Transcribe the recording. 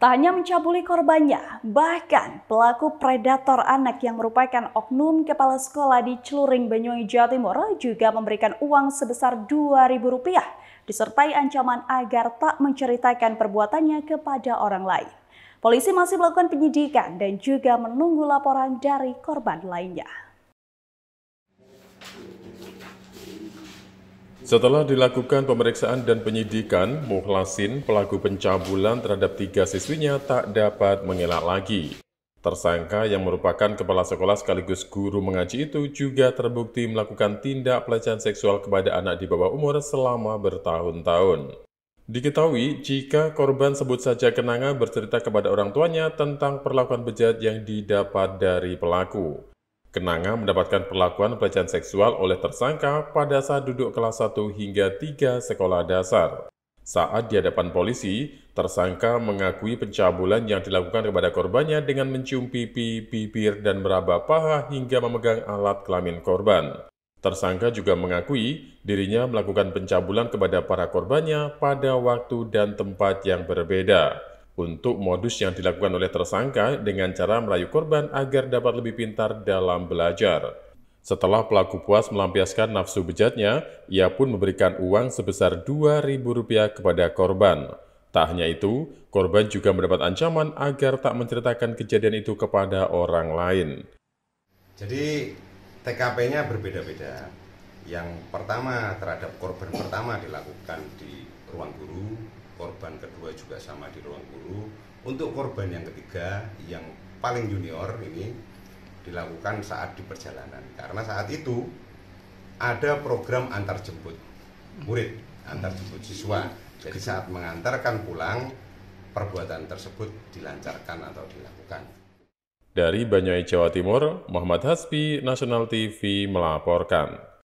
Tak hanya mencabuli korbannya, bahkan pelaku predator anak yang merupakan oknum kepala sekolah di Celuring, Banyuwangi, Jawa Timur juga memberikan uang sebesar Rp2.000 disertai ancaman agar tak menceritakan perbuatannya kepada orang lain. Polisi masih melakukan penyidikan dan juga menunggu laporan dari korban lainnya. Setelah dilakukan pemeriksaan dan penyidikan, Muhlasin, pelaku pencabulan terhadap tiga siswinya tak dapat mengelak lagi. Tersangka yang merupakan kepala sekolah sekaligus guru mengaji itu juga terbukti melakukan tindak pelecehan seksual kepada anak di bawah umur selama bertahun-tahun. Diketahui jika korban sebut saja kenanga bercerita kepada orang tuanya tentang perlakuan bejat yang didapat dari pelaku. Kenanga mendapatkan perlakuan pelecehan seksual oleh tersangka pada saat duduk kelas 1 hingga 3 sekolah dasar. Saat di hadapan polisi, tersangka mengakui pencabulan yang dilakukan kepada korbannya dengan mencium pipi, bibir, dan meraba paha hingga memegang alat kelamin korban. Tersangka juga mengakui dirinya melakukan pencabulan kepada para korbannya pada waktu dan tempat yang berbeda untuk modus yang dilakukan oleh tersangka dengan cara merayu korban agar dapat lebih pintar dalam belajar. Setelah pelaku puas melampiaskan nafsu bejatnya, ia pun memberikan uang sebesar Rp2.000 kepada korban. Tak hanya itu, korban juga mendapat ancaman agar tak menceritakan kejadian itu kepada orang lain. Jadi TKP-nya berbeda-beda. Yang pertama terhadap korban pertama dilakukan di ruang guru, korban kedua juga sama di ruang guru. Untuk korban yang ketiga yang paling junior ini dilakukan saat di perjalanan karena saat itu ada program antar jemput murid, antar jemput siswa. Jadi saat mengantarkan pulang perbuatan tersebut dilancarkan atau dilakukan. Dari Banyuwangi Jawa Timur, Muhammad Hasbi, National TV melaporkan.